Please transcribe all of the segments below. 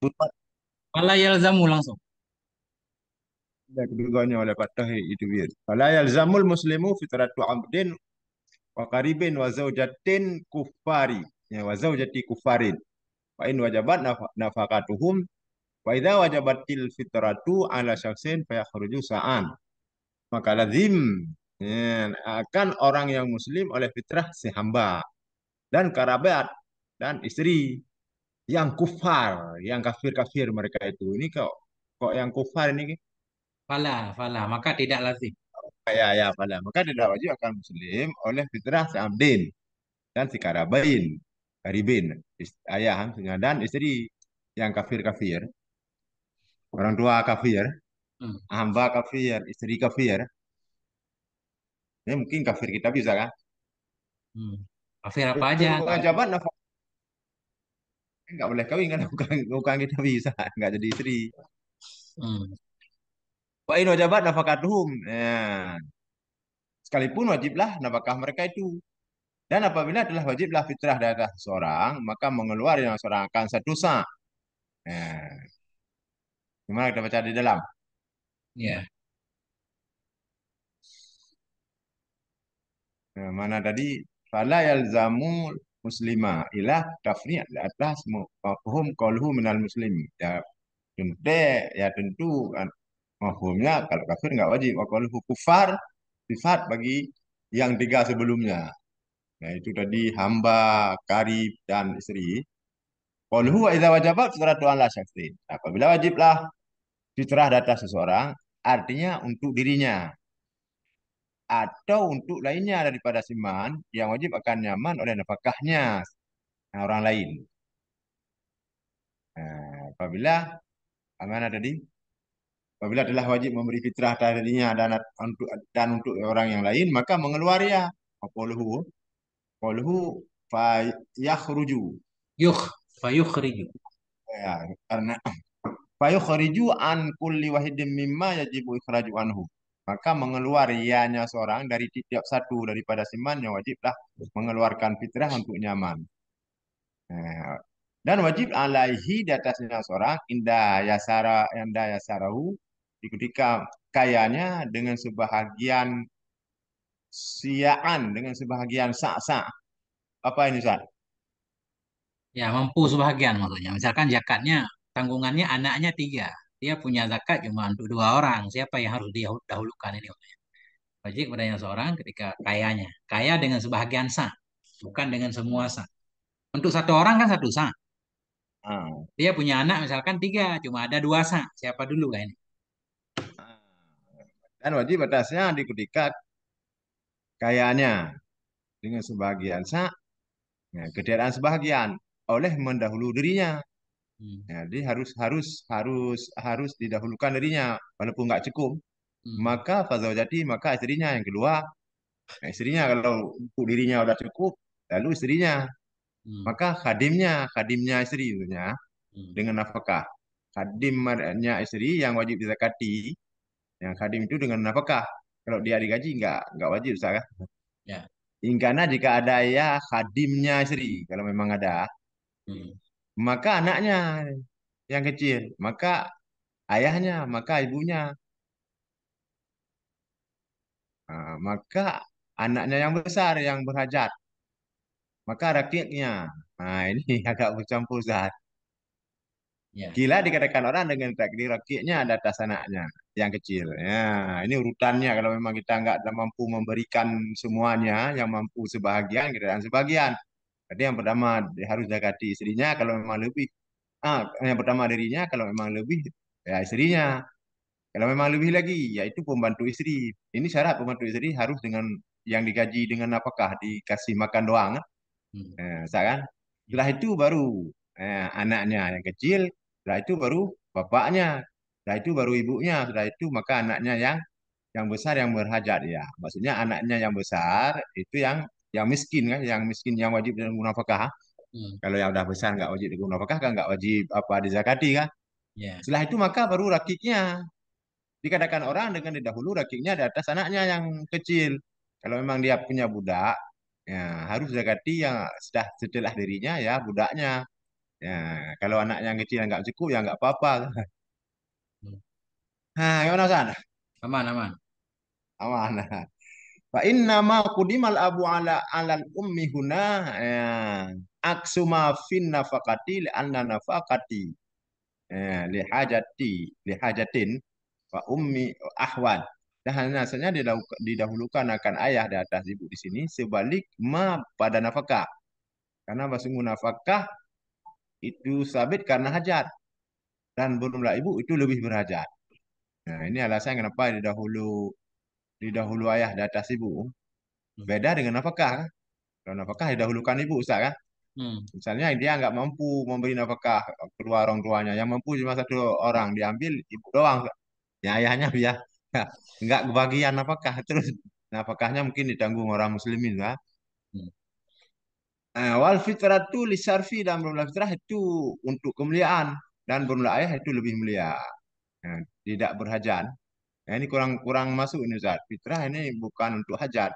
Buta Fala yalzamu langsung. kedua kedugaannya oleh Pak Tahir itu wir. Fala yalzamul muslimu fitratu abdin wa qaribin wa zawjatin kuffari. Ya, wa zawjati kuffarin. Wa in wajabat nafakatuhum wa idza wajabatil fitratu ala syakhsin fa yakhruju sa'an. Maka lazim ya, akan orang yang muslim oleh fitrah si hamba dan kerabat dan istri yang kufar, yang kafir-kafir mereka itu. Ini kok kok yang kufar ini Fala, fala, maka tidak lazim. Oh, ya, ya, fala. Maka tidak wajib akan muslim oleh fitrah seabdin dan si karabain, karibin, ayah dan istri yang kafir-kafir. Orang tua kafir, hmm. hamba kafir, istri kafir. Ini ya, mungkin kafir kita bisa kan? Hmm. Kafir apa aja? Kan? jabat nafas nggak boleh kawin kan bukan bukan kita bisa nggak jadi istri hmm. wa in wajabat nafakatuhum nah sekalipun wajiblah nafkah mereka itu dan apabila telah wajiblah fitrah darah atas seorang maka mengeluarkan seorang akan satu sa nah gimana kita baca di dalam ya yeah. mana tadi fala yalzamul muslima ilah di atas, mafhum kolhu minal muslim ya tentu ya tentu kan. mafhumnya kalau kafir nggak wajib kolhu kufar sifat bagi yang tiga sebelumnya Nah itu tadi hamba, karib, dan istri. Qolhu wa idza wajabat tuan la syaksin. Apabila wajiblah fitrah data seseorang, artinya untuk dirinya atau untuk lainnya daripada siman yang wajib akan nyaman oleh nafkahnya nah, orang lain. Nah, apabila amanah tadi apabila telah wajib memberi fitrah tadinya dan untuk dan untuk orang yang lain maka ya polhu, polhu fa yakhruju yukh fa yukhriju ya karena fa yukhriju an kulli wahidin mimma yajibu ikhraju anhu maka mengeluar ianya seorang dari tiap satu daripada simannya wajiblah mengeluarkan fitrah untuk nyaman. Nah, dan wajib alaihi di atasnya seorang indah yasara indah yasarahu ketika kayanya dengan sebahagian siaan dengan sebahagian sak-sak. Apa ini Ustaz? Ya, mampu sebahagian maksudnya. Misalkan jakatnya tanggungannya anaknya tiga dia punya zakat cuma untuk dua orang. Siapa yang harus dia dahulukan ini? Wajib kepada yang seorang ketika kayanya. Kaya dengan sebahagian sah, bukan dengan semua sah. Untuk satu orang kan satu sah. Dia punya anak misalkan tiga, cuma ada dua sah. Siapa dulu kan ini? Ah. Dan wajib batasnya dikutikat kayanya dengan sebahagian sah, nah, ketiadaan sebagian oleh mendahulu dirinya. Hmm. Ya, jadi harus harus harus harus didahulukan dirinya walaupun nggak cukup. Hmm. Maka jadi maka istrinya yang kedua. Nah, istrinya kalau untuk dirinya sudah cukup lalu istrinya. Hmm. Maka khadimnya, khadimnya istri itu hmm. dengan nafkah. Khadimnya istri yang wajib dizakati. Yang khadim itu dengan nafkah. Kalau dia digaji enggak enggak wajib usaha ya. kan? Ya. Ingkana jika ada ya khadimnya istri kalau memang ada. Hmm maka anaknya yang kecil, maka ayahnya, maka ibunya, maka anaknya yang besar yang berhajat, maka rakyatnya. Nah ini agak bercampur zat. Ya. Gila dikatakan orang dengan takdir rakyatnya ada atas anaknya yang kecil. Ya, ini urutannya kalau memang kita nggak mampu memberikan semuanya, yang mampu sebahagian kita dan sebagian jadi yang pertama harus zakati istrinya kalau memang lebih. Ah, yang pertama dirinya kalau memang lebih ya istrinya. Kalau memang lebih lagi yaitu pembantu istri. Ini syarat pembantu istri harus dengan yang digaji dengan apakah dikasih makan doang. Eh? Hmm. Eh, kan? Setelah itu baru eh, anaknya yang kecil, setelah itu baru bapaknya, setelah itu baru ibunya, setelah itu maka anaknya yang yang besar yang berhajat ya. Maksudnya anaknya yang besar itu yang yang miskin kan yang miskin yang wajib dengan guna hmm. kalau yang dah besar nggak wajib digunakan fakah kan nggak wajib apa di kan yeah. setelah itu maka baru rakiknya dikadakan orang dengan didahulu rakiknya di atas anaknya yang kecil kalau memang dia punya budak ya harus zakati yang sudah setelah dirinya ya budaknya ya kalau anak yang kecil nggak cukup ya nggak apa-apa hmm. Nah, gimana San? Aman, aman. Aman. Fa inna ma qudimal abu ala alal ummi huna ya. aksu ma fin nafaqati li anna nafaqati ya, li hajati li hajatin wa ummi ahwan. Dan nasanya didahulukan akan ayah di atas ibu di sini sebalik ma pada nafkah. Karena sungguh nafkah itu sabit karena hajat dan belumlah ibu itu lebih berhajat. Nah, ini alasan kenapa didahulu didahulu ayah di atas ibu. Hmm. Beda dengan nafkah. Kan? Kalau nafkah didahulukan ibu Ustaz kan? Hmm. Misalnya dia nggak mampu memberi nafkah keluar orang tuanya, yang mampu cuma satu orang diambil ibu doang. Ya ayahnya biar ya. nggak kebagian nafkah terus nafkahnya mungkin ditanggung orang muslimin lah. Kan? Hmm. Nah, wal fitratu lisarfi dan bermula fitrah itu untuk kemuliaan dan bermula ayah itu lebih mulia. Nah, tidak berhajat Nah, ini kurang-kurang masuk ini Ustaz. Fitrah ini bukan untuk hajat,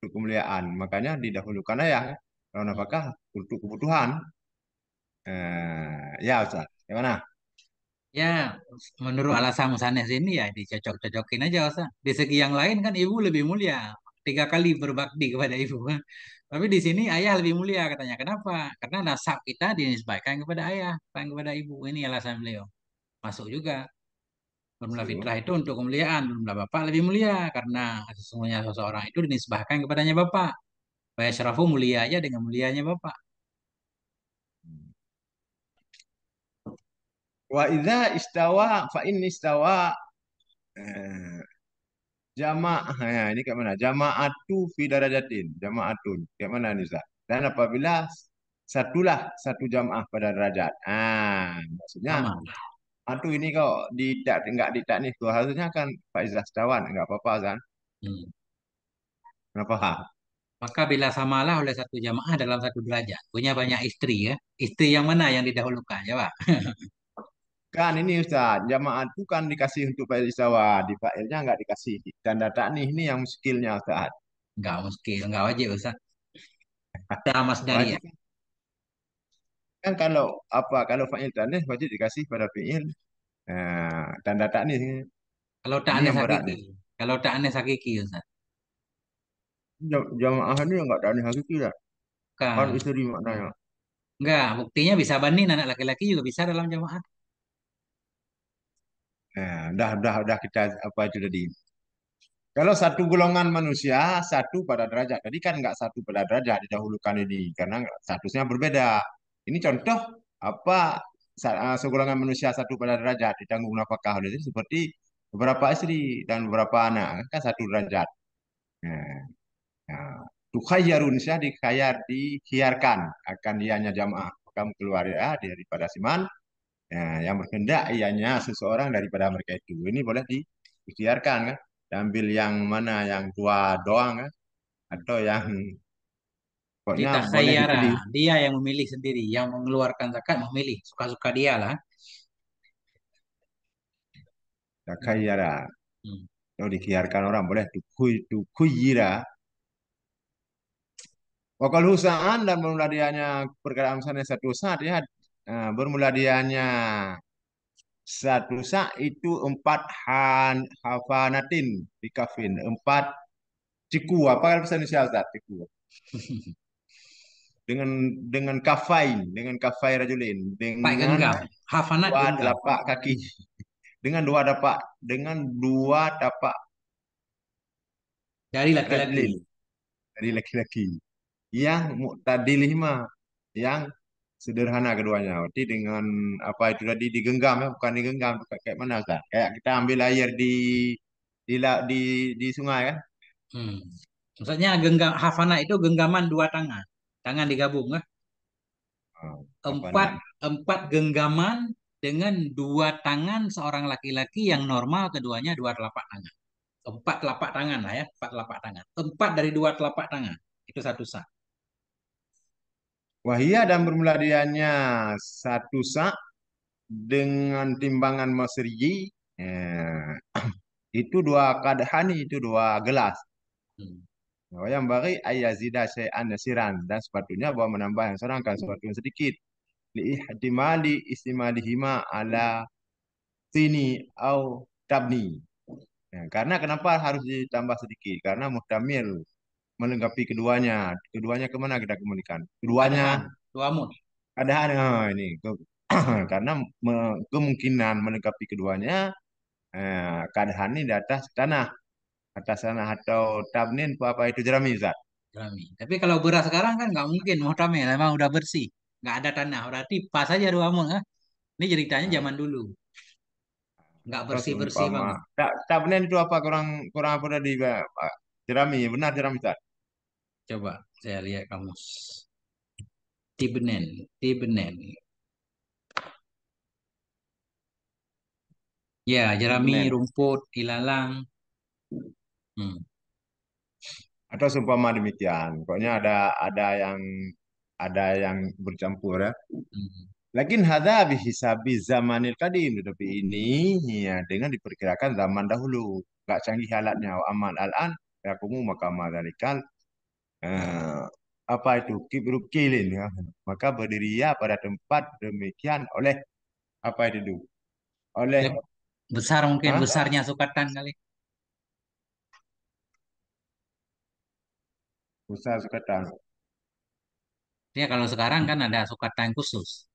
untuk kemuliaan. Makanya didahulukan ya. Kalau nafkah untuk kebutuhan. Eh, ya Ustaz, gimana? Ya, menurut alasan Sanes sini ya dicocok-cocokin aja Ustaz. Di segi yang lain kan ibu lebih mulia. Tiga kali berbakti kepada ibu. Tapi di sini ayah lebih mulia katanya. Kenapa? Karena nasab kita dinisbahkan kepada ayah, bukan kepada ibu. Ini alasan beliau. Masuk juga. Belumlah fitrah itu untuk kemuliaan, belumlah Bapak lebih mulia karena sesungguhnya seseorang itu dinisbahkan kepadanya Bapak. Bayar syarafu aja dengan mulianya Bapak. Hmm. Wa idza istawa fa istawa eh, jama'ah ya, ini kayak mana? Jama'atu fi darajatin, jama'atun. Kayak mana nih, Ustaz? Dan apabila satulah satu jamaah pada derajat. Ah, maksudnya aduh ini kok tidak nggak tidak nih dua harusnya kan pak Izzah Setiawan nggak apa-apa kan Hmm. kenapa Maka bila samalah oleh satu jamaah dalam satu derajat. Punya banyak istri ya. Istri yang mana yang didahulukan? Jawab. Ya, kan ini Ustaz jamaah itu kan dikasih untuk pak Izzah di failnya nggak dikasih dan data nih ini yang muskilnya Ustaz Enggak muskil, enggak wajib Ustaz. Kita mas dari ya. kan? kan kalau apa kalau fa'il tanis wajib dikasih pada fi'il uh, tanda taknis Kalau ini taknis hakiki. Kalau taknis hakiki Ustaz. jamaah ini enggak taknis hakiki lah kan kan istri maknanya Enggak, buktinya bisa bani anak laki-laki juga bisa dalam jamaah. nah, dah dah dah kita apa itu tadi Kalau satu golongan manusia, satu pada derajat. Tadi kan nggak satu pada derajat didahulukan ini, karena statusnya berbeda. Ini contoh apa eh, segolongan manusia satu pada derajat ditanggung nafkah oleh istri seperti beberapa istri dan beberapa anak kan satu derajat. Nah, nah tukhayyarun syah dikhayar dihiarkan akan ianya jamaah kamu keluar ya daripada siman nah, yang berkehendak ianya seseorang daripada mereka itu ini boleh di, dihiarkan kan ambil yang mana yang dua doang kan atau yang Pokoknya kita khayyara dia yang memilih sendiri, yang mengeluarkan zakat memilih, suka-suka dia lah. Takayara. Hmm. Kalau dikiarkan orang boleh dukuyira. Wakal oh, husaan dan bermula dianya perkara sana satu saat ya bermula dianya satu saat itu empat han hafanatin di kafin empat ciku apa kalau pesan Indonesia Ustaz ciku dengan dengan kafain dengan kafai rajulin kan dengan hafanat dua tapak kaki dengan dua dapat dengan dua dapat dari laki-laki dari laki-laki yang lima yang sederhana keduanya berarti dengan apa itu tadi digenggam ya bukan digenggam kayak mana kan kayak kita ambil air di di di, di sungai kan hmm. maksudnya genggam hafana itu genggaman dua tangan Tangan digabung lah. Eh? Empat, empat genggaman dengan dua tangan seorang laki-laki yang normal keduanya dua telapak tangan. Empat telapak tangan lah ya, empat telapak tangan. Empat dari dua telapak tangan, itu satu sak. Wahia dan bermuladiannya satu sak dengan timbangan masriji. Eh, itu dua kadhani, itu dua gelas. Hmm. Wa yang bagi ayazida syai'an nasiran dan sepatutnya bahawa menambah yang seorang akan sesuatu yang sedikit. Li ihtimali istimalihima ala sini au tabni. Ya, karena kenapa harus ditambah sedikit? Karena muhtamil melengkapi keduanya. Keduanya kemana kita kemunikan? Keduanya. Duamun. Ada oh, ini. karena kemungkinan melengkapi keduanya eh, keadaan ini di atas tanah atasan atau tabnin apa itu jerami Ustaz? Jerami. Tapi kalau beras sekarang kan nggak mungkin mau tamel, memang udah bersih, nggak ada tanah, berarti pas saja dua amun. Ah. Ini ceritanya hmm. zaman dulu. Nggak bersih bersih bang. Tabnen itu apa kurang kurang apa tadi Pak? Jerami, benar jerami Ustaz? Coba saya lihat kamus. Tibnen, Tibnen. Ya, jerami, rumput, ilalang, Hmm. Atau seumpama demikian. Pokoknya ada ada yang ada yang bercampur ya. Hmm. Lakin hadza bihisabi zamanil kadim tetapi ini ya, dengan diperkirakan zaman dahulu. Enggak canggih alatnya aman al-an ya makama maka uh, eh, apa itu kibrukilin ya. Maka berdiri ya pada tempat demikian oleh apa itu Oleh ya, besar mungkin besarnya sukatan kali. Usaha sukatan. Ya kalau sekarang kan ada sukatan khusus.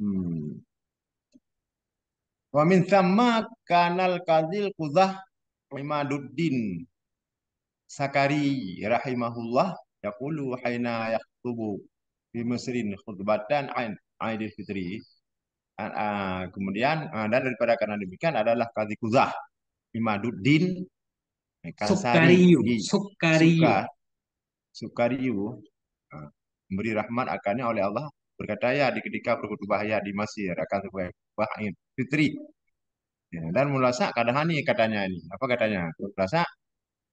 Hmm. Wa min sama kanal kadil kuzah Imaduddin Sakari rahimahullah yaqulu haina yaktubu di Mesrin khutbatan ain Aidil Fitri. uh, kemudian uh, dan daripada karena demikian adalah Qadhi Kuzah Imaduddin Me Sukariyu. Sukariyu. Suka, Sukariyu. Ah, memberi rahmat akannya oleh Allah. Berkata ya di ketika berkhutbah bahaya di Mesir akan berkhutbah Fitri. Ya, dan mulasa kadahani katanya ini. Apa katanya? Mulasa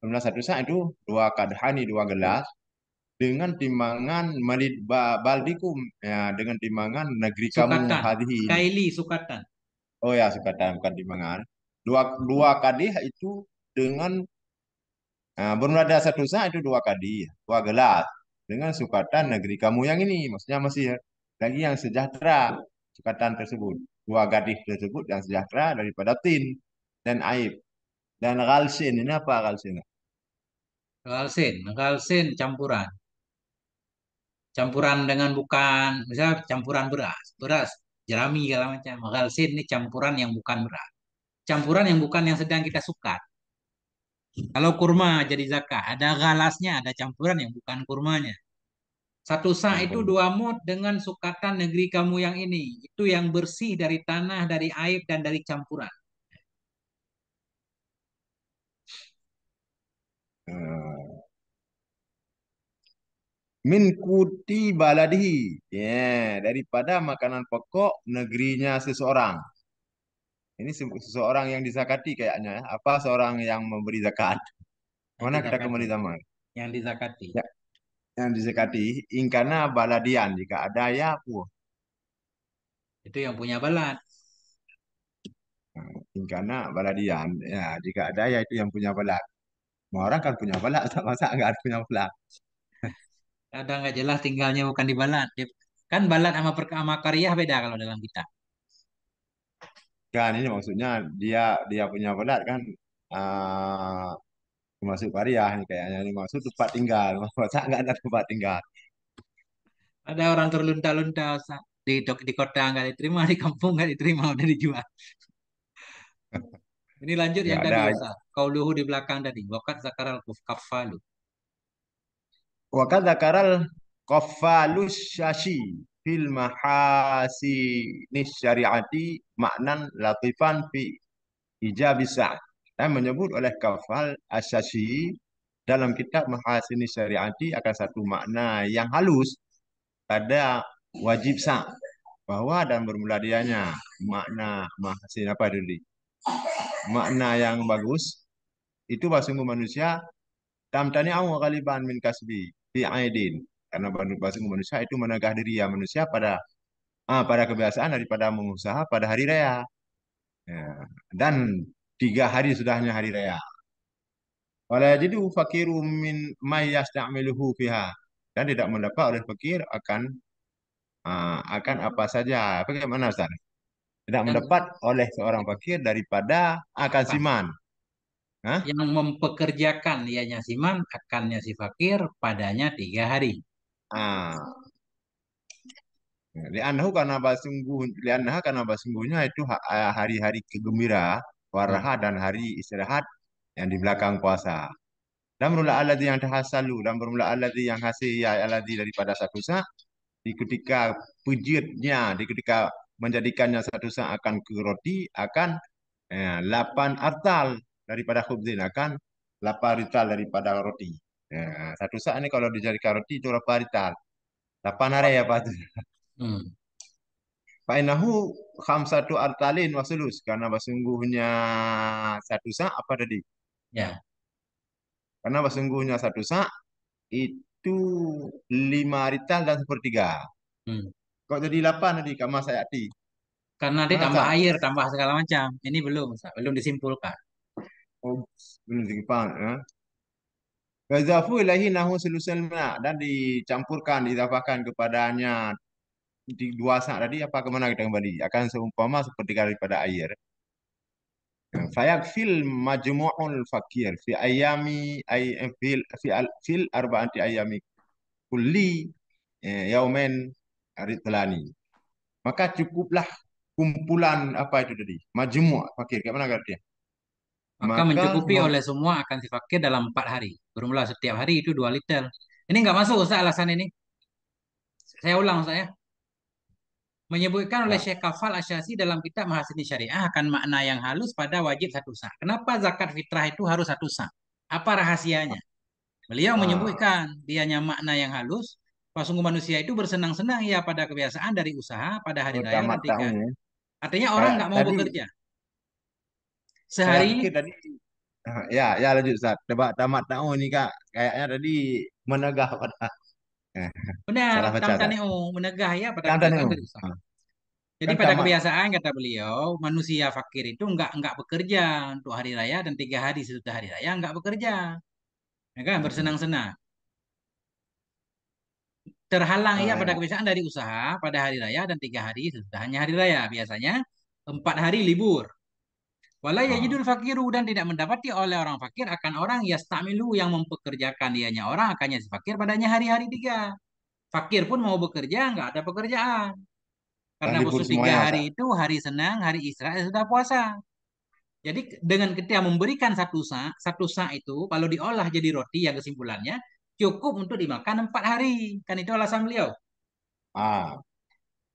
mulasa satu saat itu dua kadahani dua gelas dengan timbangan malid baldikum ya dengan timbangan negeri kamu hadhi. Kaili sukatan. Oh ya sukatan bukan timbangan. Dua dua kadah itu dengan Nah, bermula satu saat itu dua kadi, dua gelas dengan sukatan negeri kamu yang ini, maksudnya Mesir lagi yang sejahtera sukatan tersebut, dua gadis tersebut yang sejahtera daripada Tin dan Aib dan Galsin ini apa Galsin? Galsin, Galsin campuran, campuran dengan bukan, misalnya campuran beras, beras jerami segala macam. Galsin ini campuran yang bukan beras, campuran yang bukan yang sedang kita sukat kalau kurma jadi zakat, ada galasnya, ada campuran yang bukan kurmanya. Satu sah ya, itu dua mod dengan sukatan negeri kamu yang ini. Itu yang bersih dari tanah, dari air, dan dari campuran. Eh. Min kuti baladihi. Ya, daripada makanan pokok negerinya seseorang. Ini seseorang yang dizakati kayaknya. Ya. Apa seorang yang memberi zakat? Mana kita kembali sama? Yang dizakati. Ya. Yang dizakati. Ingkana baladian. Jika ada ya puh. Itu yang punya balad. Nah, ingkana baladian. Ya, jika ada ya itu yang punya balad. Mau orang kan punya balad. Masa nggak punya balad? Ada nggak jelas tinggalnya bukan di balad. Kan balad sama, sama karyah beda kalau dalam kitab kan ini maksudnya dia dia punya pelat kan uh, ah, termasuk pariah nih kayaknya ini maksud tempat tinggal masa nggak ada tempat tinggal Ada orang terlunta-lunta di dok- di kota nggak diterima, di kampung nggak diterima udah dijual. Ini lanjut ya, yang ada tadi luhu di belakang tadi. Wakat zakaral kafalu wakat zakaral kofalus syashi fil nis syariati maknan latifan fi ijabi sa'ad. Dan menyebut oleh Kafal Asyasi dalam kitab Mahasini Syariati akan satu makna yang halus pada wajib sa bahwa dan bermula dianya makna mahasin apa dulu makna yang bagus itu bahasa manusia tamtani au ghaliban min kasbi fi aidin karena bahasa manusia itu menegah diri ya manusia pada ah, pada kebiasaan daripada mengusaha pada hari raya. Ya. Dan tiga hari sudahnya hari raya. oleh jadi fakiru min mayyastamiluhu fiha. Dan tidak mendapat oleh fakir akan ah, akan apa saja. Bagaimana Ustaz? Tidak mendapat oleh seorang fakir daripada akan siman. Hah? Yang mempekerjakan ianya siman, akannya si fakir padanya tiga hari. Ah. Nah, li'annahu karena sungguh li'annaha karena sungguhnya itu ah, hari-hari kegembira, waraha dan hari istirahat yang di belakang puasa. Dan bermula alladhi yang dan bermula alladhi yang hasil ya alladhi daripada satu saat di ketika pejirnya, di ketika menjadikannya satu saat akan ke roti akan eh, 8 artal daripada khubzin akan 8 rital daripada roti. Nah, satu saat ini kalau dijari karoti itu hari rital Lapan hari ya Pak. Hmm. Fainahu khamsatu artalin wasulus karena sesungguhnya satu sa apa tadi? Ya. Karena sesungguhnya satu sa itu lima rital dan sepertiga. Hmm. Kok jadi 8 tadi kamar saya hati? Karena dia tambah air, tambah segala macam. Ini belum, belum disimpulkan. Oh, belum disimpulkan. Eh? Wazafu ilahi nahu sulusul dan dicampurkan, didapatkan kepadanya di dua sak tadi apa kemana kita kembali akan seumpama sepertiga daripada air. Fayakfil majmu'ul fakir fi ayami ay fil fi al fil arba'ati ayami kulli eh, yaumen aritlani. Maka cukuplah kumpulan apa itu tadi? Majmu' fakir. Kayak mana dia? Maka, Maka mencukupi oleh semua akan si fakir dalam empat hari. Bermula setiap hari itu dua liter. Ini nggak masuk Ustaz alasan ini. Saya ulang saya. Menyebutkan oleh ya. Syekh Kafal Asyasi dalam kitab Mahasini Syariah akan makna yang halus pada wajib satu sah. Kenapa zakat fitrah itu harus satu sah? Apa rahasianya? Beliau ah. menyebutkan dianya makna yang halus Pasungguh manusia itu bersenang-senang ya pada kebiasaan dari usaha pada hari raya ketika. Ya. Artinya orang nggak mau bekerja. Sehari Ya, ya lanjut Ustaz. Sebab tamat tahun oh ni Kak. Kayaknya tadi menegah pada. Benar, Salah tahun Ustaz. menegah ya pada Tamat tahun ah. Jadi Kan pada tamat. kebiasaan kata beliau, manusia fakir itu enggak nggak bekerja untuk hari raya dan tiga hari sesudah hari raya enggak bekerja, ya kan bersenang-senang. Terhalang ya ah, pada ya. kebiasaan dari usaha pada hari raya dan tiga hari sesudahnya hari raya. Biasanya empat hari libur walau oh. ya judul fakiru dan tidak mendapati oleh orang fakir akan orang ya stamilu yang mempekerjakan dianya orang akannya si fakir padanya hari-hari tiga. Fakir pun mau bekerja nggak ada pekerjaan. Karena khusus tiga hari itu hari senang, hari istirahat ya sudah puasa. Jadi dengan ketika memberikan satu sa, satu sa itu kalau diolah jadi roti ya kesimpulannya cukup untuk dimakan empat hari. Kan itu alasan beliau. Ah.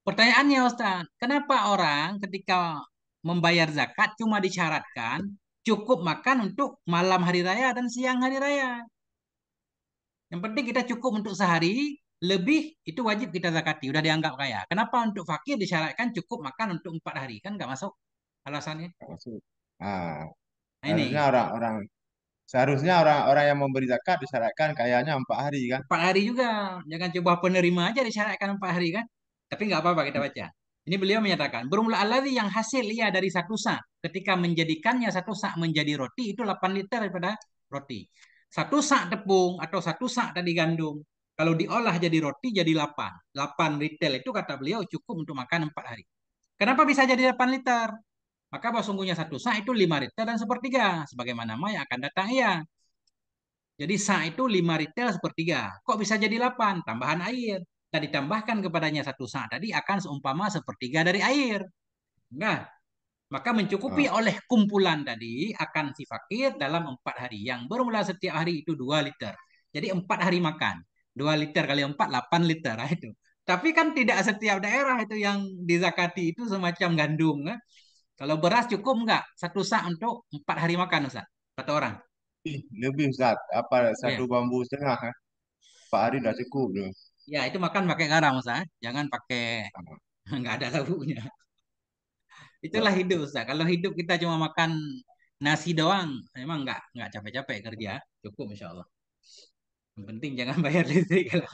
Pertanyaannya Ustaz, kenapa orang ketika membayar zakat cuma disyaratkan cukup makan untuk malam hari raya dan siang hari raya. Yang penting kita cukup untuk sehari, lebih itu wajib kita zakati, udah dianggap kaya. Kenapa untuk fakir disyaratkan cukup makan untuk empat hari? Kan nggak masuk alasannya. masuk. Ah, nah, ini. Seharusnya orang-orang seharusnya orang-orang yang memberi zakat disyaratkan kayaknya empat hari kan? Empat hari juga, jangan coba penerima aja disyaratkan empat hari kan? Tapi nggak apa-apa kita baca. Ini beliau menyatakan, bermula alladhi yang hasil ia dari satu sak. Ketika menjadikannya satu sak menjadi roti, itu 8 liter daripada roti. Satu sak tepung atau satu sak tadi gandum. Kalau diolah jadi roti jadi 8. 8 retail itu kata beliau cukup untuk makan 4 hari. Kenapa bisa jadi 8 liter? Maka bahwa sungguhnya satu sak itu 5 liter dan sepertiga. Sebagaimana yang akan datang ia. Jadi sak itu 5 retail sepertiga. Kok bisa jadi 8? Tambahan air kita ditambahkan kepadanya satu saat tadi akan seumpama sepertiga dari air. Nah, maka mencukupi oh. oleh kumpulan tadi akan si fakir dalam empat hari yang bermula setiap hari itu dua liter. Jadi empat hari makan. dua liter kali empat delapan liter nah, itu. Tapi kan tidak setiap daerah itu yang dizakati itu semacam gandum. Kan? Kalau beras cukup enggak Satu sak untuk empat hari makan Ustaz? Satu orang? Lebih Ustaz. Apa satu yeah. bambu setengah? Kan? Empat hari dah cukup. Tuh. Ya, itu makan pakai garam, Ustaz. Eh. Jangan pakai nggak ada lauknya. Itulah hidup, Ustaz. Kalau hidup kita cuma makan nasi doang, memang nggak nggak capek-capek kerja, cukup insya Allah. Yang penting jangan bayar listrik kalau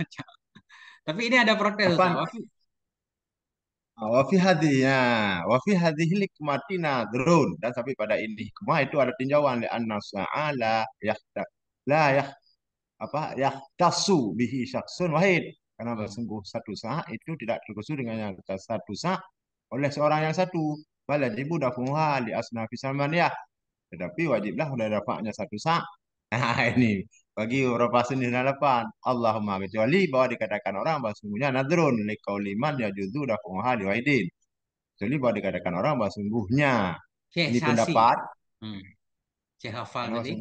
Tapi ini ada protes, Ustaz. Wafi. Ah, wafi hadihnya, wafi hadihi likmatina drone dan sampai pada ini. Kemah itu ada tinjauan li ala yahta la yah apa yahtasu bihi syaksun wahid karena tersungguh satu sah itu tidak terkusuh dengan yang satu sah oleh seorang yang satu. Balajibu dafuha li asnafi samaniyah. Tetapi wajiblah sudah dapatnya satu sah. Nah ini bagi orang Europasin di depan Allahumma kecuali bahwa dikatakan orang bahwa sungguhnya nadrun li kauliman ya juzu dafuha li waidin. Kecuali bahwa dikatakan orang bahwa sungguhnya. ini pendapat. Hmm. hafal tadi.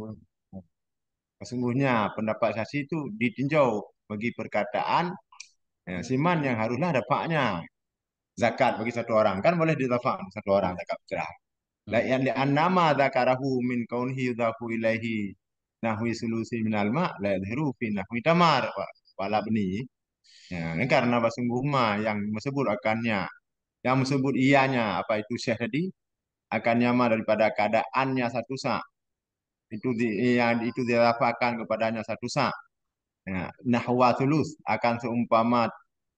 Sesungguhnya pendapat saksi itu ditinjau bagi perkataan Ya, siman yang haruslah dapatnya zakat bagi satu orang kan boleh ditafak satu orang zakat fitrah. Hmm. La yang di annama zakarahu min kaunhi yudafu ilaihi nahwi sulusi minal ma la yadhiru fi nahwi tamar wala bni. Ya, ini karena basungguhma yang disebut akannya yang disebut ianya apa itu syekh tadi akan nyama daripada keadaannya satu sak itu di, yang itu dilafakan kepadanya satu sak nah, ya, nahwa tulus akan seumpama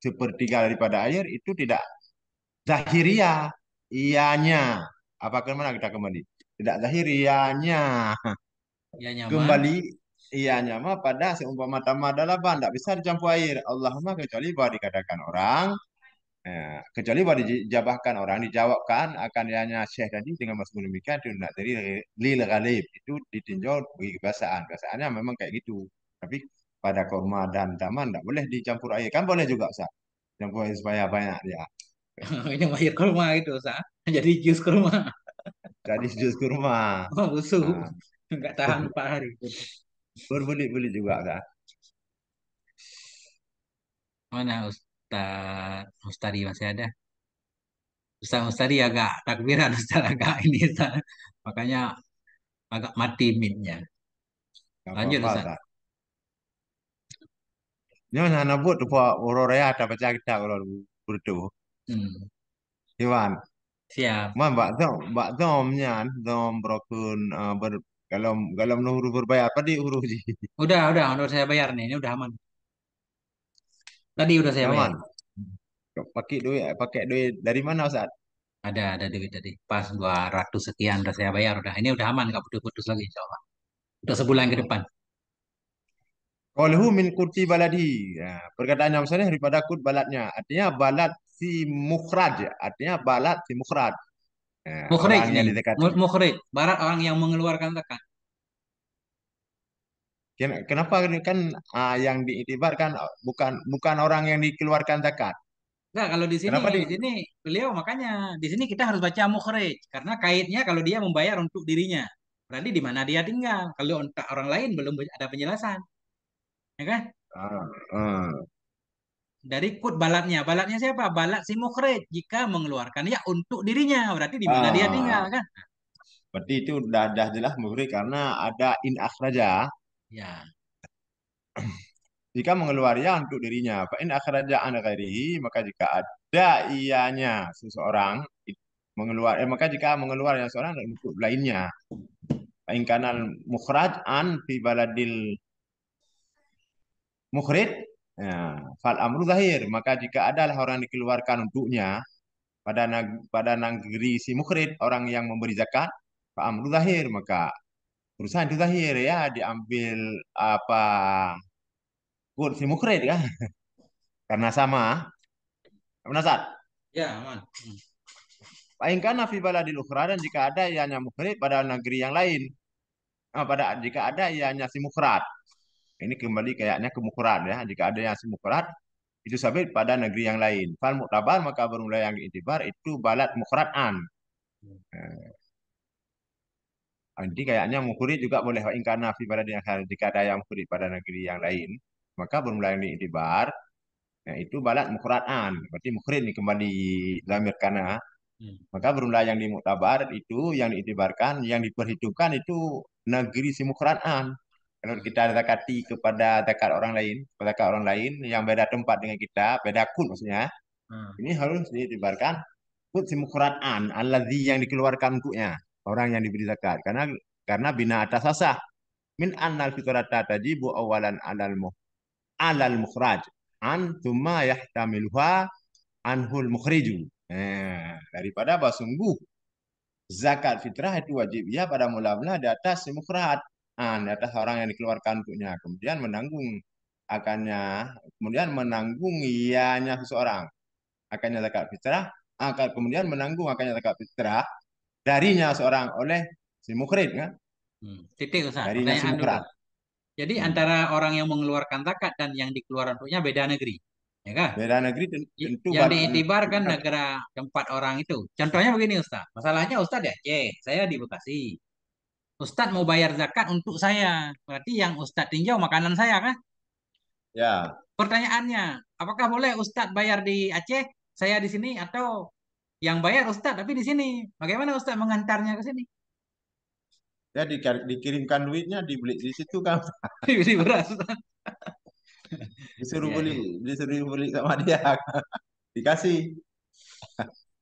sepertiga daripada air itu tidak zahiria ianya apa kemana kita kembali tidak zahirianya ianya kembali ianya mah pada seumpama adalah ban. tidak bisa dicampur air Allahumma kecuali bahwa dikatakan orang Eh, kecuali bahwa dijabahkan orang dijawabkan akan ianya syekh tadi dengan mas demikian itu nak dari lil ghalib itu ditinjau bagi kebiasaan kebiasaannya memang kayak gitu tapi pada kurma dan taman tidak boleh dicampur air kan boleh juga sah campur air supaya banyak ya minum air kurma itu sah jadi jus kurma jadi jus kurma oh, busuk enggak ah. nggak tahan empat hari berbelit-belit juga sah mana Ustaz Ustari masih ada Ustaz Ustari agak takbiran Ustaz agak ini Ustaz makanya agak mati minnya. Lanjut Ustaz. Nyo na nabut po ororea ta ya, baca kita kalau berdu. Hmm. Iwan. Siap. Man bak dom bak dom nyan dom brokun eh, ber kalau kalau huruf berbayar tadi huruf ji. Udah udah udah saya bayar nih ini udah aman. Tadi udah saya aman. bayar. Pakai duit pakai duit dari mana Ustaz? Ada ada duit tadi pas 200 sekian udah saya bayar udah. Ini udah aman nggak butuh putus lagi insyaallah. Untuk sebulan ke depan. Kalau min kurti baladi. Ya, perkataan yang misalnya daripada kut balatnya. Artinya balat si mukhraj. Artinya balat si mukhraj. Ya, mukhraj. Yang Barat orang yang mengeluarkan zakat. Kenapa kan uh, yang diitibarkan ah, bukan bukan orang yang dikeluarkan zakat? Nah, kalau di sini Kenapa di... di sini beliau makanya di sini kita harus baca mukhrij karena kaitnya kalau dia membayar untuk dirinya. Berarti di mana dia tinggal? Kalau orang lain belum ada penjelasan ya kan? Uh, uh. Dari kut balatnya, balatnya siapa? Balat si mukhrij jika mengeluarkan ya untuk dirinya, berarti di mana uh, dia ah. tinggal kan? Berarti itu dah dah jelas mukhrij karena ada in akhraja. Ya. jika mengeluarkan ya, untuk dirinya, apa in akhraja an ghairihi, maka jika ada ianya seseorang mengeluarkan eh, maka jika mengeluarkan seseorang untuk lainnya. ingkaran mukhraj an fi baladil mukhrij ya, fal amru zahir maka jika ada orang yang dikeluarkan untuknya pada pada negeri si mukhrij orang yang memberi zakat amru zahir maka perusahaan itu zahir ya diambil apa buat si mukhrij ya karena sama Menasat? Ya, aman. Paingkana hmm. fi baladil ukhra dan jika ada ianya mukhrij pada negeri yang lain. Ah, pada jika ada ianya si mukhrad. Ini kembali kayaknya ke mukrat ya. Jika ada yang asli itu sabit pada negeri yang lain. Fal muktabar maka bermula yang diintibar itu balat mukratan. Hmm. Jadi kayaknya mukurid juga boleh wa ingkana fi yang jika ada yang mukurid pada negeri yang lain, maka bermula yang diintibar Nah, itu balat mukratan. Berarti mukrid ini kembali lamir kana. Hmm. Maka bermula yang dimuktabar itu yang diitibarkan, yang diperhitungkan itu negeri si mukratan. Kalau kita zakati kepada zakat orang lain, zakat orang lain yang beda tempat dengan kita, beda kun maksudnya. Hmm. Ini harus diibarkan kut simukratan allazi yang dikeluarkan untuknya, orang yang diberi zakat. Karena karena bina atas asah min annal fitrata tajibu awalan alal muh alal mukhraj an tuma yahtamiluha anhul mukhriju. Eh, daripada bahwa sungguh zakat fitrah itu wajib ya pada mula-mula di atas mukhraj Quran ah, di atas orang yang dikeluarkan untuknya kemudian menanggung akannya kemudian menanggung ianya seseorang akannya zakat fitrah akan ah, kemudian menanggung akannya zakat fitrah darinya seorang oleh si mukhrid kan ya. hmm. titik Ustaz. darinya si jadi hmm. antara orang yang mengeluarkan zakat dan yang dikeluarkan untuknya beda negeri ya kan? Beda negeri tentu yang diitibarkan negara tempat orang itu. Contohnya begini Ustaz, masalahnya Ustaz di ya, Aceh, saya di Bekasi. Ustadz mau bayar zakat untuk saya. Berarti yang Ustadz tinjau makanan saya kan? Ya. Pertanyaannya, apakah boleh Ustadz bayar di Aceh, saya di sini, atau yang bayar Ustadz tapi di sini? Bagaimana Ustadz mengantarnya ke sini? Ya dikirimkan duitnya dibeli di situ kan. Dibeli beras. disuruh ya, beli, ya. disuruh beli sama dia. Dikasih.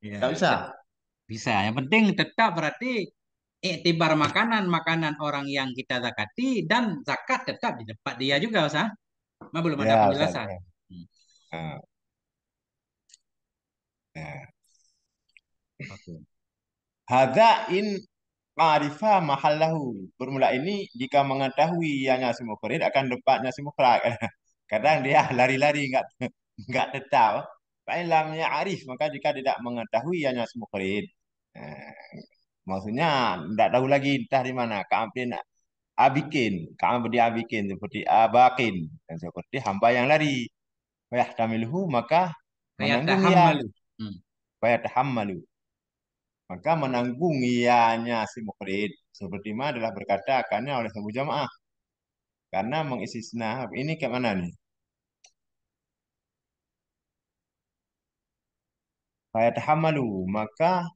Ya, Tidak bisa. Iya. Bisa. Yang penting tetap berarti iktibar makanan makanan orang yang kita zakati dan zakat tetap di tempat dia juga usah, ma belum ada ya, penjelasan. Ya. Nah. Hmm. Ya. Nah. Ya. Okay. Hada in ma'rifah mahallahu. Bermula ini jika mengetahui yang semua perit, akan dapatnya semua perak. Kadang dia lari-lari enggak enggak tetap. Fa'ilam arif maka jika tidak mengetahui yang semua perit, ya. Maksudnya tidak tahu lagi entah di mana. Kami abikin, kami diabikin seperti abakin ah, dan seperti hamba yang lari. Wayah tamiluhu maka menanggung ia. Ya. Wayah hmm. tahammalu. Maka menanggung ianya si mukrid. Seperti mana adalah berkata akannya oleh semua jamaah. Karena mengistisna ini ke mana nih? Fayatahamalu maka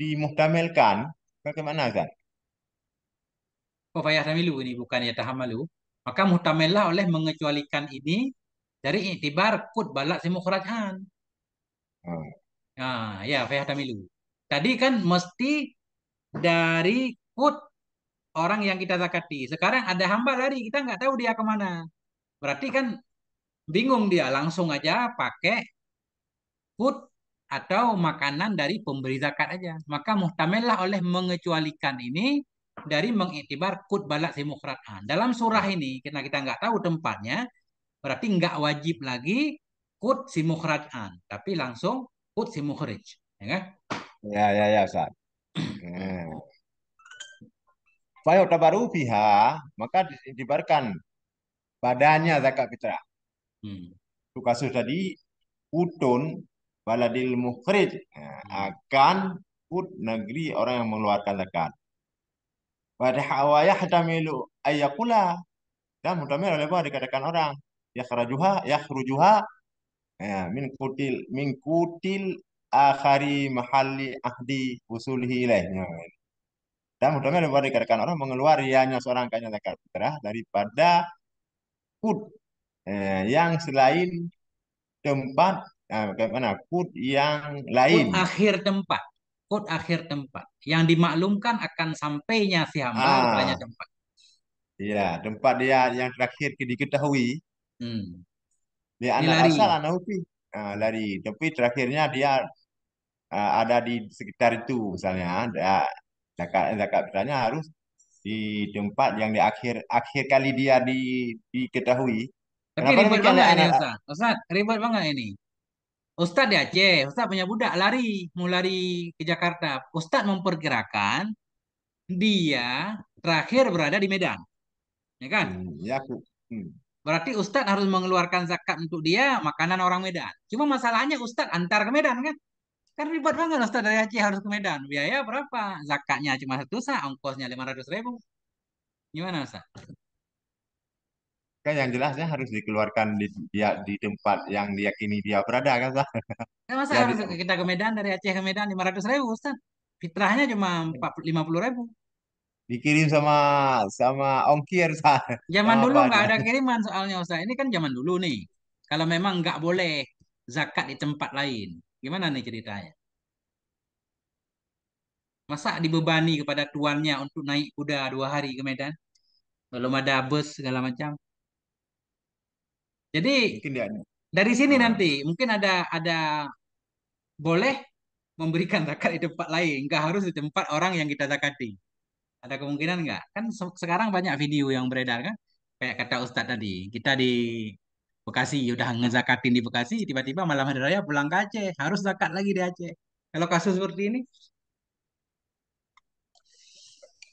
dimuhtamilkan bagaimana Zan? Oh, tamilu ini bukan ya tahamalu. Maka muhtamillah oleh mengecualikan ini dari itibar kut balak si kerajaan Hmm. Nah, ya tamilu Tadi kan mesti dari kut orang yang kita zakati. Sekarang ada hamba lari, kita nggak tahu dia kemana. Berarti kan bingung dia langsung aja pakai kut atau makanan dari pemberi zakat aja. Maka muhtamillah oleh mengecualikan ini dari mengiktibar kut balak si ah, dalam surah ini karena kita nggak tahu tempatnya, berarti nggak wajib lagi kut simukratan, ah, tapi langsung kut simukhrij, ya kan? Ya ya ya Ustaz. Fayo tabaru biha, maka dibarkan badannya zakat fitrah. Hmm. Itu kasus tadi utun baladil mukhrij nah, hmm. akan put negeri orang yang mengeluarkan zakat. Wadahawa yahtamilu ayakula dan mutamil oleh bahwa dikatakan orang yakhrajuha yakhrujuha ya, min kutil min kutil akhari mahali ahdi usulhi ilaih. Dan mutamil oleh bahwa dikatakan orang mengeluarkannya seorang kanya zakat fitrah daripada put eh, yang selain tempat Nah, bagaimana Kut yang lain. Kut akhir tempat. Kut akhir tempat. Yang dimaklumkan akan sampainya si hamba ah. tempat. Iya, tempat dia yang terakhir diketahui. Hmm. Dia anak asal anak upi. Ah, lari. Tapi terakhirnya dia ah, ada di sekitar itu misalnya. Dia, zakat zakat misalnya harus di tempat yang di akhir akhir kali dia di diketahui. Tapi Kenapa ribet banget ini Ustaz. Ustaz, ribet banget ini. Ustadz di Aceh, Ustadz punya budak lari, mau lari ke Jakarta. Ustadz memperkirakan dia terakhir berada di Medan. Ya kan? Hmm, ya, aku. Hmm. Berarti Ustadz harus mengeluarkan zakat untuk dia makanan orang Medan. Cuma masalahnya Ustadz antar ke Medan kan? Kan ribet banget Ustadz dari Aceh harus ke Medan. Biaya berapa? Zakatnya cuma satu sa, ongkosnya lima ratus ribu. Gimana Ustadz? kan yang jelasnya harus dikeluarkan di dia di tempat yang diyakini dia berada kan Ustaz? Ya, masa Jadi, harus kita ke Medan dari Aceh ke Medan 500 ribu Ustaz? Fitrahnya cuma lima 50 ribu. Dikirim sama sama ongkir Ustaz. Zaman dulu nggak ada kiriman soalnya Ustaz. Ini kan zaman dulu nih. Kalau memang nggak boleh zakat di tempat lain. Gimana nih ceritanya? Masa dibebani kepada tuannya untuk naik kuda dua hari ke Medan? Belum ada bus segala macam jadi dari sini hmm. nanti mungkin ada ada boleh memberikan zakat di tempat lain, nggak harus di tempat orang yang kita zakati. Ada kemungkinan nggak? Kan sekarang banyak video yang beredar kan, kayak kata Ustadz tadi, kita di Bekasi udah ngezakatin di Bekasi, tiba-tiba malam hari raya pulang ke Aceh, harus zakat lagi di Aceh. Kalau kasus seperti ini?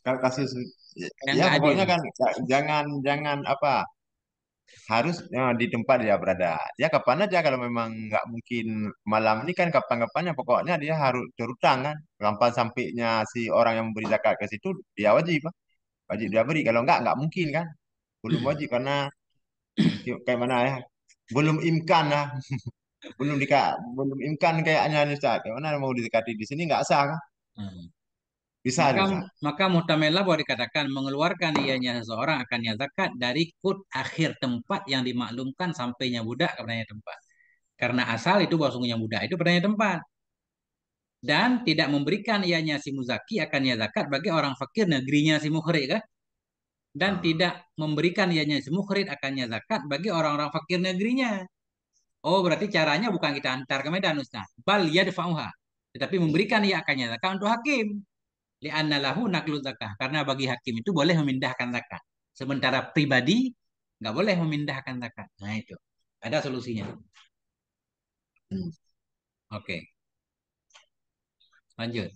Kalau kasus yang ya pokoknya kan jangan jangan apa harus uh, di tempat dia berada. Ya kapan aja kalau memang nggak mungkin malam ini kan kapan-kapannya pokoknya dia harus terutang kan. Kapan sampingnya si orang yang memberi zakat ke situ dia wajib Pak. Wajib dia beri kalau nggak nggak mungkin kan. Belum wajib karena kayak mana ya? Belum imkan lah. belum dikak belum imkan kayaknya Ustaz. Kayak mana mau didekati di sini nggak sah kan? Hmm. Bisa, maka, bisa. maka muhtamillah boleh dikatakan mengeluarkan ianya seseorang akannya zakat dari kut akhir tempat yang dimaklumkan sampainya budak ke tempat. Karena asal itu bahwa sungguhnya budak itu penanya tempat. Dan tidak memberikan ianya si muzaki akannya zakat bagi orang fakir negerinya si mukhrik. Kan? Dan hmm. tidak memberikan ianya si mukhrik akannya zakat bagi orang-orang fakir negerinya. Oh berarti caranya bukan kita antar ke Medan Ustaz. Bal yadfa'uha. Tetapi memberikan ia akannya zakat untuk hakim li'anna lahu naklu zakah karena bagi hakim itu boleh memindahkan zakat sementara pribadi nggak boleh memindahkan zakat nah itu ada solusinya hmm. oke okay. lanjut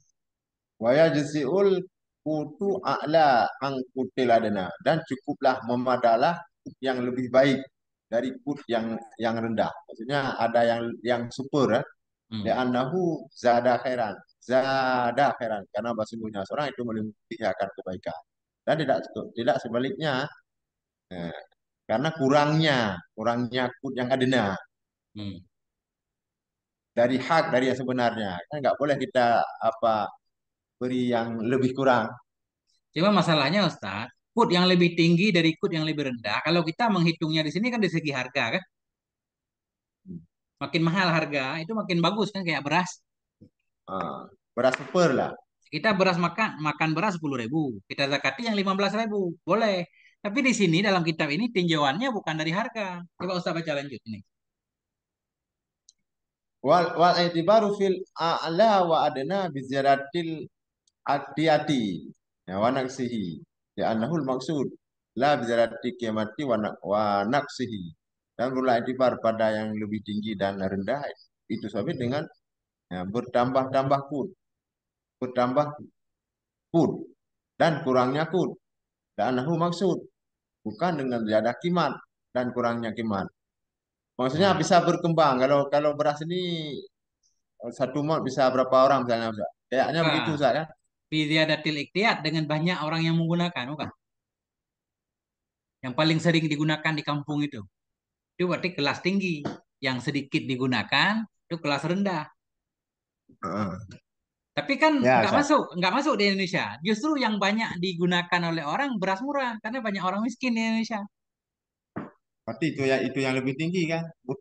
waya jisiul kutu a'la ang kutil adana dan cukuplah memadalah yang lebih baik dari kut yang yang rendah. Maksudnya ada yang yang super ya. Hmm. Li'annahu zada khairan zada khairan karena sesungguhnya seorang itu meliputi akan kebaikan dan tidak tidak sebaliknya eh, karena kurangnya kurangnya kut yang adena hmm. dari hak dari yang sebenarnya kan nggak boleh kita apa beri yang lebih kurang cuma masalahnya Ustaz kut yang lebih tinggi dari kut yang lebih rendah kalau kita menghitungnya di sini kan di segi harga kan hmm. makin mahal harga itu makin bagus kan kayak beras Ah, beras super lah. Kita beras makan makan beras sepuluh ribu, kita zakati yang lima belas ribu, boleh. Tapi di sini dalam kitab ini tinjauannya bukan dari harga. Coba Ustaz baca lanjut ini. Wal wal baru fil a'la wa adna bi adiati ya wa naqsihi ya annahul maksud la bi ziyarati qimati wa wa naqsihi dan berulah itibar pada yang lebih tinggi dan rendah itu sama dengan Ya, bertambah-tambah kun. Bertambah kun. Dan kurangnya kun. Dan nahu maksud. Bukan dengan tiada kiman Dan kurangnya kiman. Maksudnya hmm. bisa berkembang. Kalau kalau beras ini satu mod bisa berapa orang misalnya Ustaz? Kayaknya nah, begitu Ustaz ya. ada ikhtiyat dengan banyak orang yang menggunakan, bukan? Yang paling sering digunakan di kampung itu. Itu berarti kelas tinggi. Yang sedikit digunakan itu kelas rendah. Tapi kan ya, nggak masuk, nggak masuk di Indonesia. Justru yang banyak digunakan oleh orang beras murah karena banyak orang miskin di Indonesia. Pasti itu ya itu yang lebih tinggi kan?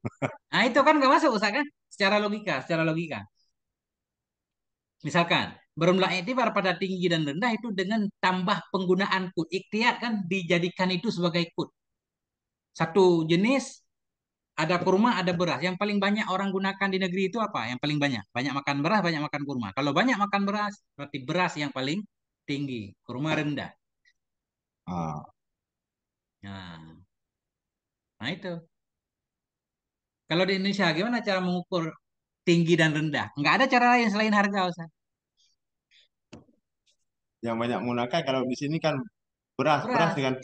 nah itu kan nggak masuk usah kan? Secara logika, secara logika. Misalkan berumlah itu pada tinggi dan rendah itu dengan tambah penggunaan kut. Ikhtiar kan dijadikan itu sebagai kut. Satu jenis ada kurma, ada beras. Yang paling banyak orang gunakan di negeri itu apa? Yang paling banyak. Banyak makan beras, banyak makan kurma. Kalau banyak makan beras, berarti beras yang paling tinggi, kurma rendah. Ah. Nah. Nah itu. Kalau di Indonesia gimana cara mengukur tinggi dan rendah? Enggak ada cara lain selain harga, Ustaz. Yang banyak menggunakan kalau di sini kan beras, beras, beras dengan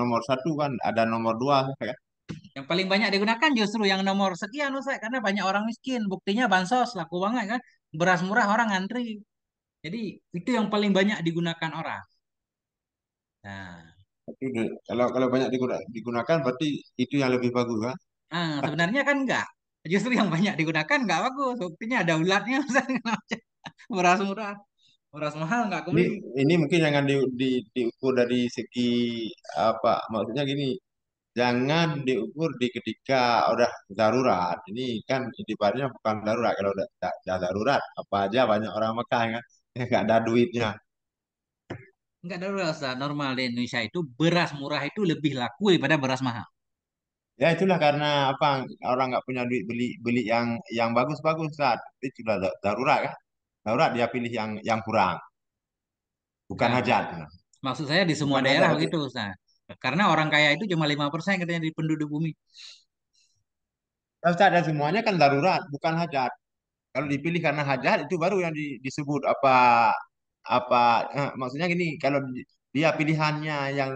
nomor satu kan ada nomor dua kan? Yang paling banyak digunakan justru yang nomor sekian Ustaz karena banyak orang miskin. Buktinya bansos laku banget kan. Beras murah orang antri Jadi itu yang paling banyak digunakan orang. Nah, kalau kalau banyak digunakan berarti itu yang lebih bagus kan? Ah, sebenarnya kan enggak. Justru yang banyak digunakan enggak bagus. Buktinya ada ulatnya kan? beras murah. Beras mahal enggak Ini, ini mungkin jangan di, di, diukur dari segi apa maksudnya gini jangan diukur di ketika oh, udah darurat. Ini kan ibaratnya bukan darurat. Kalau udah, udah darurat, apa aja banyak orang Mekah ya kan. Nggak ada duitnya. Nggak darurat, Ustaz. Normal di Indonesia itu beras murah itu lebih laku daripada beras mahal. Ya itulah karena apa orang nggak punya duit beli beli yang yang bagus-bagus saat itu sudah darurat kan. Darurat dia pilih yang yang kurang. Bukan nah, hajat. Maksud saya di semua Bukan daerah ya. begitu, Ustaz. Karena orang kaya itu cuma lima persen katanya di penduduk bumi. Ustaz, dan semuanya kan darurat, bukan hajat. Kalau dipilih karena hajat itu baru yang di, disebut apa apa eh, maksudnya gini, kalau dia pilihannya yang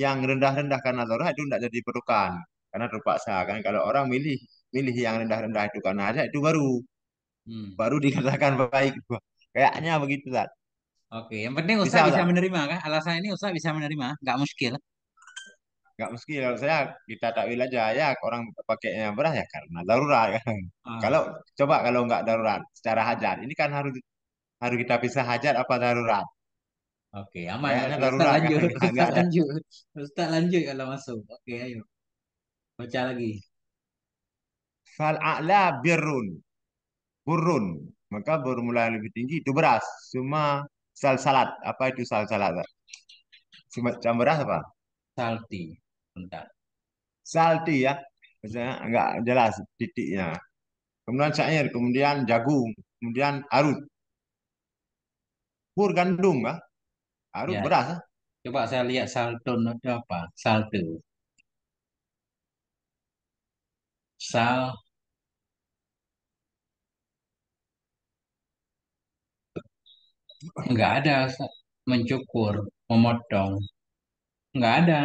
yang rendah-rendah karena darurat itu tidak jadi diperlukan karena terpaksa kan kalau orang milih milih yang rendah-rendah itu karena hajat itu baru hmm. baru dikatakan baik kayaknya begitu Ustaz. Oke, yang penting usaha bisa, bisa menerima kan? Alasan ini usaha bisa menerima, nggak muskil nggak mesti kalau saya kita takwil aja ya orang pakainya beras ya karena darurat kan. Ah. Kalau coba kalau nggak darurat secara hajat ini kan harus harus kita pisah hajat apa darurat. Oke, aman. ya darurat Ustaz lanjut. Kan? Ustaz lanjut. Ustaz lanjut kalau masuk. Oke, ayo. Baca lagi. Fal a'la birrun. Burun. Maka bermula yang lebih tinggi itu beras. Cuma sal salat. Apa itu sal salat? Cuma beras apa? Salti. Bentar. Salty ya, misalnya nggak jelas titiknya. Kemudian syair, kemudian jagung, kemudian arut. Pur gandum ya. Arut ya. beras. Ya? Coba saya lihat salton itu apa? Salto. Sal nggak ada mencukur, memotong, nggak ada.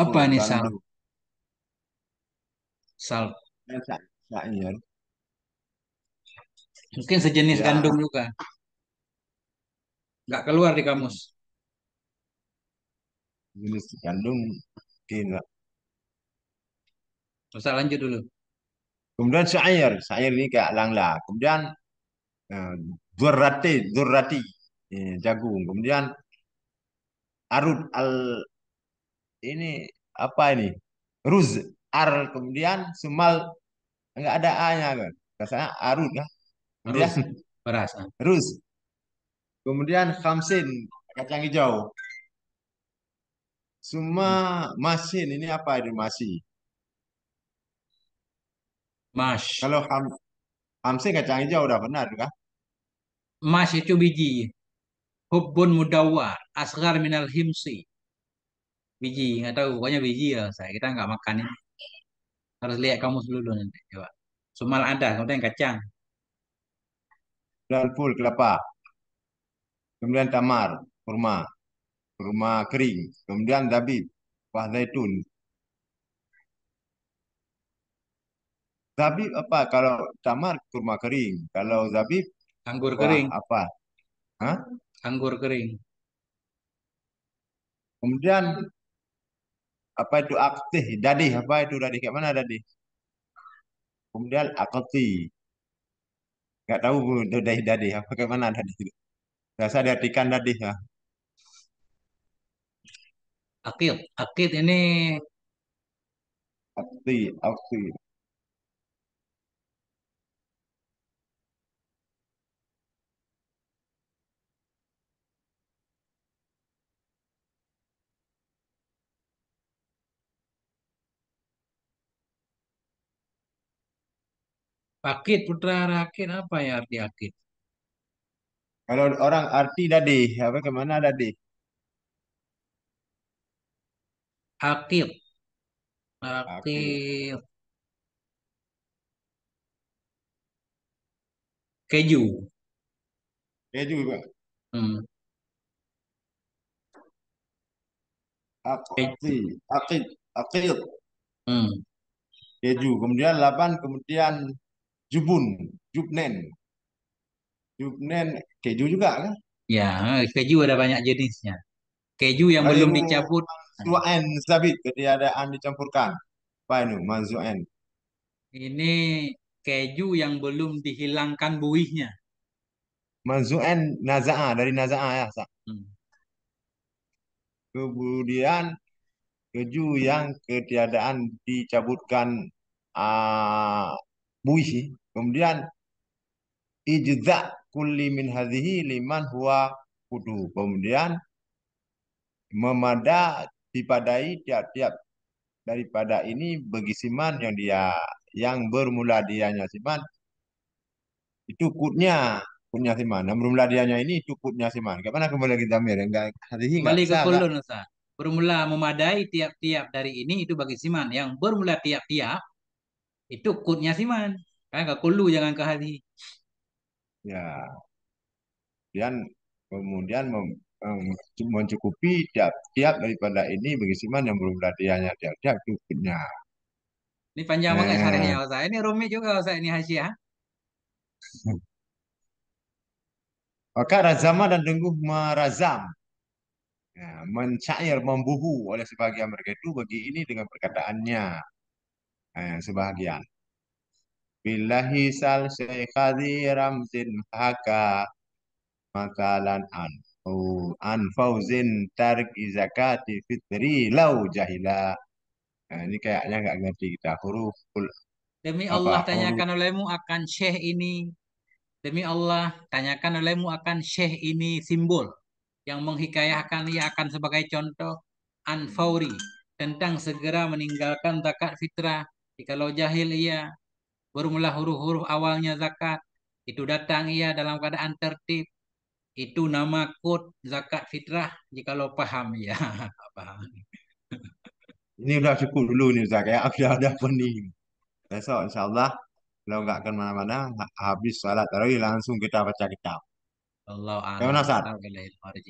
Apa nih sal? Sal. Eh, syair. Mungkin sejenis Ya, gandum juga. Nggak keluar di kamus. jenis gandum tidak. Usah lanjut dulu. Kemudian syair, syair ini kayak langla. Kemudian eh, durrati, durrati eh, jagung. Kemudian arut al ini apa ini ruz ar kemudian sumal enggak ada a-nya kan kasarnya arud kan? ya kemudian beras ruz kemudian khamsin kacang hijau semua masin ini apa ini masih Mas. Kalau ham, hamsin kacang hijau udah benar kan? Mas itu biji. Hubbun mudawar, asgar minal himsi biji nggak tahu pokoknya biji ya saya kita nggak makan ini harus lihat kamu dulu nanti coba sumal ada kemudian kacang dan full kelapa kemudian tamar kurma kurma kering kemudian zabib buah zaitun zabib apa kalau tamar kurma kering kalau zabib anggur kering apa Hah? anggur kering kemudian apa itu aktif dadi apa itu dadi kayak mana dadi kemudian akti nggak tahu itu dadi dadi apa kayak mana dadi biasa diartikan dadi ya akil akil ini akti akti Akid, putra Akid apa ya arti akit Kalau orang arti tadi, apa kemana tadi? akit akit Keju. Keju, Pak. Hmm. akit akit akid. Hmm. Keju. Kemudian 8, kemudian Jubun, Jubnen. Jubnen keju juga kan? Ya, keju ada banyak jenisnya. Keju yang ada belum dicabut Manzuan sabit, jadi ada an dicampurkan. Apa ini manzuan? Ini keju yang belum dihilangkan buihnya. Manzuan naza'a dari naza'a ya, Sa. Hmm. Kemudian keju yang ketiadaan dicabutkan uh, ah, buih Kemudian ijza kulli min hadhihi liman huwa kudu. Kemudian memada dipadai tiap-tiap daripada ini bagi siman yang dia yang bermula dianya siman itu kutnya kutnya siman yang bermula dianya ini itu kutnya siman gimana kembali kita mir enggak hadhihi kembali ke kulun Ustaz bermula memadai tiap-tiap dari ini itu bagi siman yang bermula tiap-tiap itu kutnya siman Kan kat kolu jangan ke hati. Ya. Kemudian kemudian mem, um, mencukupi tiap-tiap daripada ini bagi siman yang belum latihannya tiap-tiap cukupnya. Ini panjang banget eh. syarahnya ya, Ustaz. Ini rumit juga Ustaz ini ya Maka razama dan dengguh merazam. Ya, mencair, membuhu oleh sebagian mereka itu bagi ini dengan perkataannya. Eh, sebahagian. Billahi sal syekhadi ramzin haka makalan an an fauzin tarik zakati fitri lau jahila. Nah, ini kayaknya nggak ngerti kita huruf Demi Allah apa, tanyakan huruf. olehmu akan syekh ini. Demi Allah tanyakan olehmu akan syekh ini simbol yang menghikayahkan ia akan sebagai contoh an fauri tentang segera meninggalkan takat fitrah lo jahil ia bermula huruf-huruf awalnya zakat. Itu datang ia dalam keadaan tertib. Itu nama kod zakat fitrah jikalau paham ya. Ini udah cukup dulu nih Ustaz. Kayak ada pening. Besok insyaallah kalau gak akan mana-mana habis salat tarawih langsung kita baca kitab. Allah Bagaimana Ustaz?